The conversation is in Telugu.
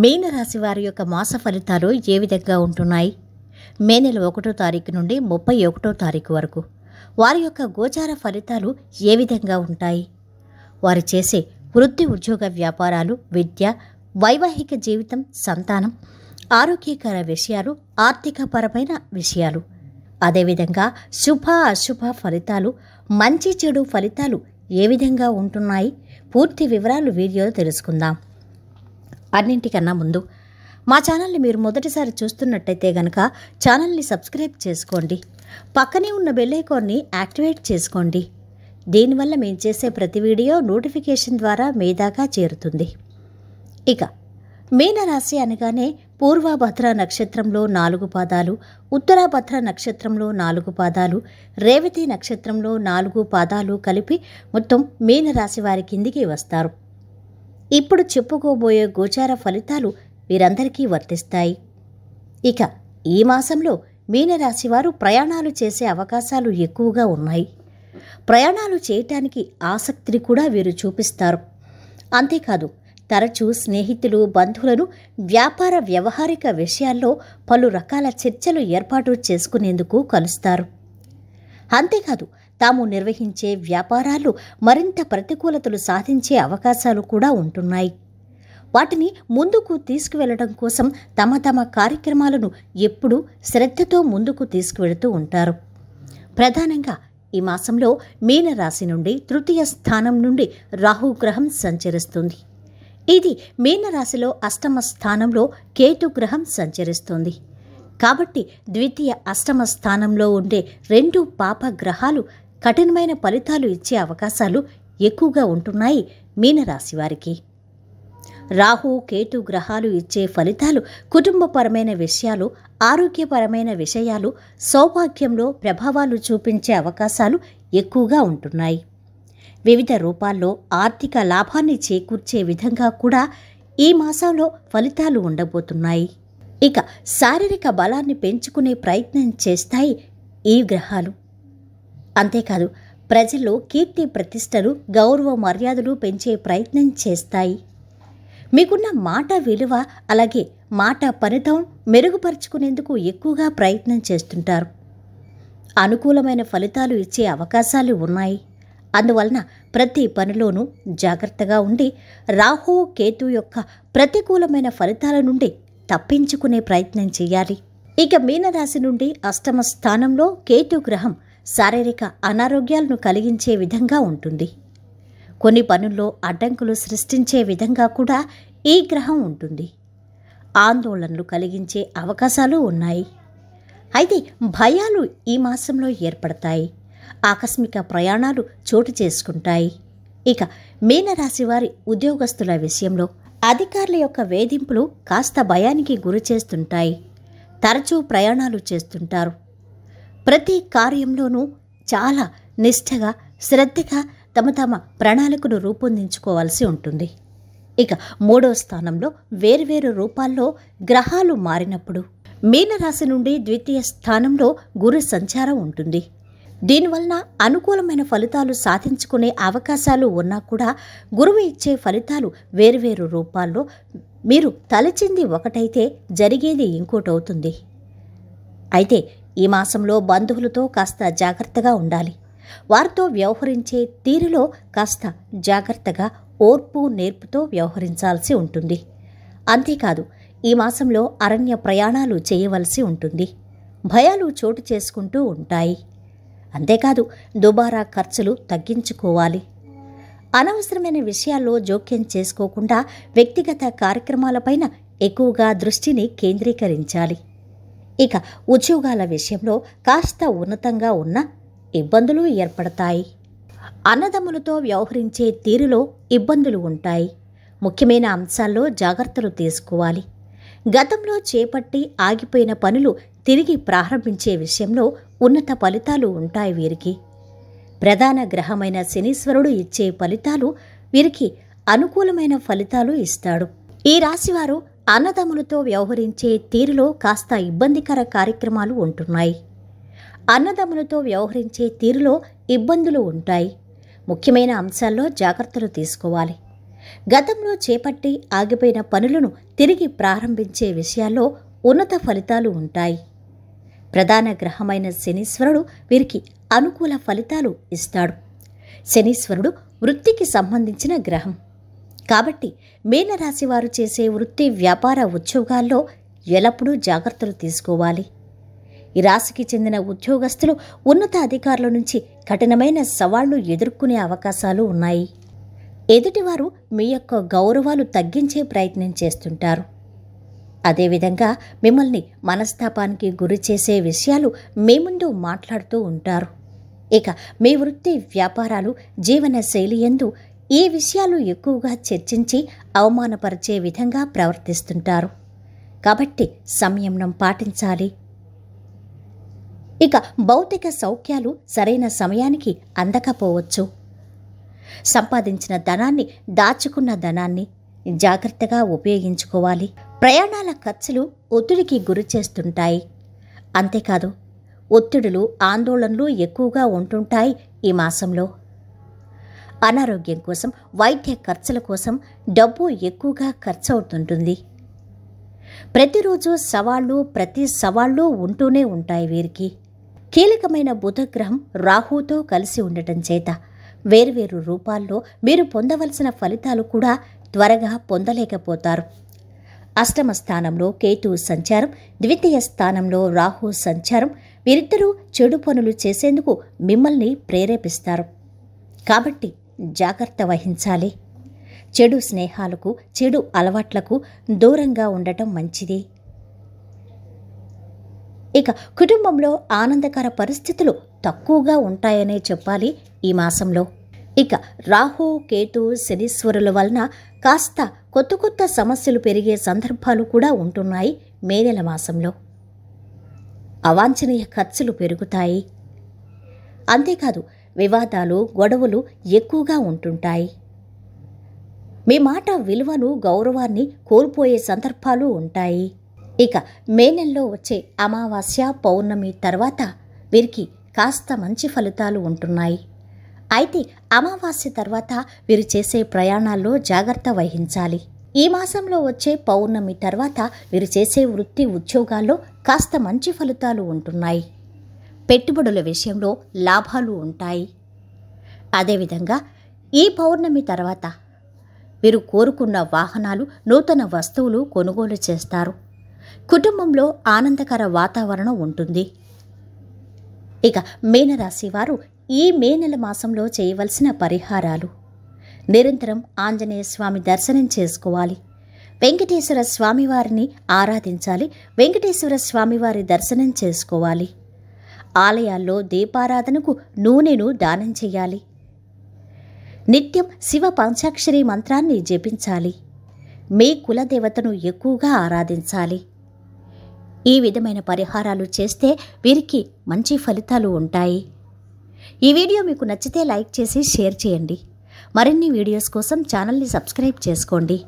మీనరాశి వారి యొక్క మాస ఫలితాలు ఏ విధంగా ఉంటున్నాయి మే నెల ఒకటో తారీఖు నుండి ముప్పై ఒకటో తారీఖు వరకు వారి యొక్క గోచార ఫలితాలు ఏ విధంగా ఉంటాయి వారు చేసే వృత్తి ఉద్యోగ వ్యాపారాలు విద్య వైవాహిక జీవితం సంతానం ఆరోగ్యకర విషయాలు ఆర్థికపరమైన విషయాలు అదేవిధంగా శుభ అశుభ ఫలితాలు మంచి చెడు ఫలితాలు ఏ విధంగా ఉంటున్నాయి పూర్తి వివరాలు వీడియోలో తెలుసుకుందాం అన్నింటికన్నా ముందు మా ఛానల్ని మీరు మొదటిసారి చూస్తున్నట్టయితే గనక ఛానల్ని సబ్స్క్రైబ్ చేసుకోండి పక్కనే ఉన్న బెల్లైకాన్ని యాక్టివేట్ చేసుకోండి దీనివల్ల మేము చేసే ప్రతి వీడియో నోటిఫికేషన్ ద్వారా మీ దాకా చేరుతుంది ఇక మీనరాశి అనగానే పూర్వభద్ర నక్షత్రంలో నాలుగు పాదాలు ఉత్తరాభద్ర నక్షత్రంలో నాలుగు పాదాలు రేవతి నక్షత్రంలో నాలుగు పాదాలు కలిపి మొత్తం మీనరాశి వారి కిందికి వస్తారు ఇప్పుడు చెప్పుకోబోయే గోచార ఫలితాలు వీరందరికీ వర్తిస్తాయి ఇక ఈ మాసంలో మీనరాశివారు ప్రయాణాలు చేసే అవకాశాలు ఎక్కువగా ఉన్నాయి ప్రయాణాలు చేయటానికి ఆసక్తిని కూడా వీరు చూపిస్తారు అంతేకాదు తరచూ స్నేహితులు బంధువులను వ్యాపార వ్యవహారిక విషయాల్లో పలు రకాల చర్చలు ఏర్పాటు చేసుకునేందుకు కలుస్తారు అంతేకాదు తాము నిర్వహించే వ్యాపారాలు మరింత ప్రతికూలతలు సాధించే అవకాశాలు కూడా ఉంటున్నాయి వాటిని ముందుకు తీసుకువెళ్లడం కోసం తమ తమ కార్యక్రమాలను ఎప్పుడూ శ్రద్ధతో ముందుకు తీసుకువెళుతూ ఉంటారు ప్రధానంగా ఈ మాసంలో మీనరాశి నుండి తృతీయ స్థానం నుండి రాహుగ్రహం సంచరిస్తుంది ఇది మీనరాశిలో అష్టమ స్థానంలో కేతుగ్రహం సంచరిస్తుంది కాబట్టి ద్వితీయ అష్టమ స్థానంలో ఉండే రెండు పాప గ్రహాలు కఠినమైన ఫలితాలు ఇచ్చే అవకాశాలు ఎక్కువగా ఉంటున్నాయి మీనరాశివారికి రాహు కేతు గ్రహాలు ఇచ్చే ఫలితాలు కుటుంబపరమైన విషయాలు ఆరోగ్యపరమైన విషయాలు సౌభాగ్యంలో ప్రభావాలు చూపించే అవకాశాలు ఎక్కువగా ఉంటున్నాయి వివిధ రూపాల్లో ఆర్థిక లాభాన్ని చేకూర్చే విధంగా కూడా ఈ మాసంలో ఫలితాలు ఉండబోతున్నాయి ఇక శారీరక బలాన్ని పెంచుకునే ప్రయత్నం చేస్తాయి ఈ గ్రహాలు అంతేకాదు ప్రజల్లో కీర్తి ప్రతిష్టలు గౌరవ మర్యాదలు పెంచే ప్రయత్నం చేస్తాయి మీకున్న మాట విలువ అలాగే మాట ఫలితం మెరుగుపరుచుకునేందుకు ఎక్కువగా ప్రయత్నం చేస్తుంటారు అనుకూలమైన ఫలితాలు ఇచ్చే అవకాశాలు ఉన్నాయి అందువలన ప్రతి పనిలోనూ జాగ్రత్తగా ఉండి రాహు కేతు యొక్క ప్రతికూలమైన ఫలితాల నుండి తప్పించుకునే ప్రయత్నం చేయాలి ఇక మీనరాశి నుండి అష్టమ స్థానంలో కేతు గ్రహం శారీరక అనారోగ్యాలను కలిగించే విధంగా ఉంటుంది కొన్ని పనుల్లో అడ్డంకులు సృష్టించే విధంగా కూడా ఈ గ్రహం ఉంటుంది ఆందోళనలు కలిగించే అవకాశాలు ఉన్నాయి అయితే భయాలు ఈ మాసంలో ఏర్పడతాయి ఆకస్మిక ప్రయాణాలు చోటు చేసుకుంటాయి ఇక మీనరాశి వారి ఉద్యోగస్తుల విషయంలో అధికారుల యొక్క వేధింపులు కాస్త భయానికి గురి చేస్తుంటాయి తరచూ ప్రయాణాలు చేస్తుంటారు ప్రతి కార్యంలోనూ చాలా నిష్ఠగా శ్రద్ధగా తమ తమ ప్రణాళికను రూపొందించుకోవాల్సి ఉంటుంది ఇక మూడో స్థానంలో వేర్వేరు రూపాల్లో గ్రహాలు మారినప్పుడు మీనరాశి నుండి ద్వితీయ స్థానంలో గురు సంచారం ఉంటుంది దీనివలన అనుకూలమైన ఫలితాలు సాధించుకునే అవకాశాలు ఉన్నా కూడా గురువు ఇచ్చే ఫలితాలు వేర్వేరు రూపాల్లో మీరు తలచింది ఒకటైతే జరిగేది ఇంకోటవుతుంది అయితే ఈ మాసంలో బంధువులతో కాస్త జాగ్రత్తగా ఉండాలి వారితో వ్యవహరించే తీరులో కాస్త జాగ్రత్తగా ఓర్పు నేర్పుతో వ్యవహరించాల్సి ఉంటుంది అంతేకాదు ఈ మాసంలో అరణ్య ప్రయాణాలు చేయవలసి ఉంటుంది భయాలు చోటు చేసుకుంటూ ఉంటాయి అంతేకాదు దుబారా ఖర్చులు తగ్గించుకోవాలి అనవసరమైన విషయాల్లో జోక్యం చేసుకోకుండా వ్యక్తిగత కార్యక్రమాలపైన ఎక్కువగా దృష్టిని కేంద్రీకరించాలి ఇక ఉద్యోగాల విషయంలో కాస్త ఉన్నతంగా ఉన్న ఇబ్బందులు ఏర్పడతాయి అన్నదమ్ములతో వ్యవహరించే తీరులో ఇబ్బందులు ఉంటాయి ముఖ్యమైన అంశాల్లో జాగ్రత్తలు తీసుకోవాలి గతంలో చేపట్టి ఆగిపోయిన పనులు తిరిగి ప్రారంభించే విషయంలో ఉన్నత ఫలితాలు ఉంటాయి వీరికి ప్రధాన గ్రహమైన శనీశ్వరుడు ఇచ్చే ఫలితాలు వీరికి అనుకూలమైన ఫలితాలు ఇస్తాడు ఈ రాశివారు అన్నదమ్ములతో వ్యవహరించే తీరులో కాస్త ఇబ్బందికర కార్యక్రమాలు ఉంటున్నాయి అన్నదమ్ములతో వ్యవహరించే తీరులో ఇబ్బందులు ఉంటాయి ముఖ్యమైన అంశాల్లో జాగ్రత్తలు తీసుకోవాలి గతంలో చేపట్టి ఆగిపోయిన పనులను తిరిగి ప్రారంభించే విషయాల్లో ఉన్నత ఫలితాలు ఉంటాయి ప్రధాన గ్రహమైన శనీశ్వరుడు వీరికి అనుకూల ఫలితాలు ఇస్తాడు శనీశ్వరుడు వృత్తికి సంబంధించిన గ్రహం కాబట్టి మీనరాశి వారు చేసే వృత్తి వ్యాపార ఉద్యోగాల్లో ఎల్లప్పుడూ జాగ్రత్తలు తీసుకోవాలి ఈ రాశికి చెందిన ఉద్యోగస్తులు ఉన్నత అధికారుల నుంచి కఠినమైన సవాళ్లు ఎదుర్కొనే అవకాశాలు ఉన్నాయి ఎదుటివారు మీ యొక్క గౌరవాలు తగ్గించే ప్రయత్నం చేస్తుంటారు అదేవిధంగా మిమ్మల్ని మనస్తాపానికి గురి చేసే విషయాలు మీ ముందు మాట్లాడుతూ ఉంటారు ఇక మీ వృత్తి వ్యాపారాలు జీవన శైలి ఎందు ఈ విషయాలు ఎక్కువగా చర్చించి అవమానపరిచే విధంగా ప్రవర్తిస్తుంటారు కాబట్టి సంయమనం పాటించాలి ఇక భౌతిక సౌఖ్యాలు సరైన సమయానికి అందకపోవచ్చు సంపాదించిన ధనాన్ని దాచుకున్న ధనాన్ని జాగ్రత్తగా ఉపయోగించుకోవాలి ప్రయాణాల ఖర్చులు ఒత్తిడికి గురి చేస్తుంటాయి అంతేకాదు ఒత్తిడులు ఆందోళనలు ఎక్కువగా ఉంటుంటాయి ఈ మాసంలో అనారోగ్యం కోసం వైద్య ఖర్చుల కోసం డబ్బు ఎక్కువగా ఖర్చు అవుతుంటుంది ప్రతిరోజు సవాళ్ళు ప్రతి సవాళ్ళు ఉంటూనే ఉంటాయి వీరికి కీలకమైన బుధగ్రహం రాహుతో కలిసి ఉండటం చేత వేర్వేరు రూపాల్లో మీరు పొందవలసిన ఫలితాలు కూడా త్వరగా పొందలేకపోతారు అష్టమ స్థానంలో కేతు సంచారం ద్వితీయ స్థానంలో రాహు సంచారం వీరిద్దరూ చెడు పనులు చేసేందుకు మిమ్మల్ని ప్రేరేపిస్తారు కాబట్టి జాగ్రత్త వహించాలి చెడు స్నేహాలకు చెడు అలవాట్లకు దూరంగా ఉండటం మంచిది ఇక కుటుంబంలో ఆనందకర పరిస్థితులు తక్కువగా ఉంటాయనే చెప్పాలి ఈ మాసంలో ఇక రాహు కేతు శనీశ్వరుల వలన కాస్త కొత్త కొత్త సమస్యలు పెరిగే సందర్భాలు కూడా ఉంటున్నాయి మే నెల మాసంలో అవాంఛనీయ ఖర్చులు పెరుగుతాయి అంతేకాదు వివాదాలు గొడవలు ఎక్కువగా ఉంటుంటాయి మీ మాట విలువను గౌరవాన్ని కోల్పోయే సందర్భాలు ఉంటాయి ఇక మే నెలలో వచ్చే అమావాస్య పౌర్ణమి తర్వాత వీరికి కాస్త మంచి ఫలితాలు ఉంటున్నాయి అయితే అమావాస్య తర్వాత వీరు చేసే ప్రయాణాల్లో జాగ్రత్త వహించాలి ఈ మాసంలో వచ్చే పౌర్ణమి తర్వాత వీరు చేసే వృత్తి ఉద్యోగాల్లో కాస్త మంచి ఫలితాలు ఉంటున్నాయి పెట్టుబడుల విషయంలో లాభాలు ఉంటాయి అదేవిధంగా ఈ పౌర్ణమి తర్వాత మీరు కోరుకున్న వాహనాలు నూతన వస్తువులు కొనుగోలు చేస్తారు కుటుంబంలో ఆనందకర వాతావరణం ఉంటుంది ఇక మీనరాశి వారు ఈ మే నెల మాసంలో చేయవలసిన పరిహారాలు నిరంతరం ఆంజనేయ స్వామి దర్శనం చేసుకోవాలి వెంకటేశ్వర స్వామివారిని ఆరాధించాలి వెంకటేశ్వర స్వామివారి దర్శనం చేసుకోవాలి ఆలయాల్లో దీపారాధనకు నూనెను దానం చేయాలి నిత్యం శివ పంచాక్షరి మంత్రాన్ని జపించాలి మీ కులదేవతను ఎక్కువగా ఆరాధించాలి ఈ విధమైన పరిహారాలు చేస్తే వీరికి మంచి ఫలితాలు ఉంటాయి ఈ వీడియో మీకు నచ్చితే లైక్ చేసి షేర్ చేయండి మరిన్ని వీడియోస్ కోసం ఛానల్ని సబ్స్క్రైబ్ చేసుకోండి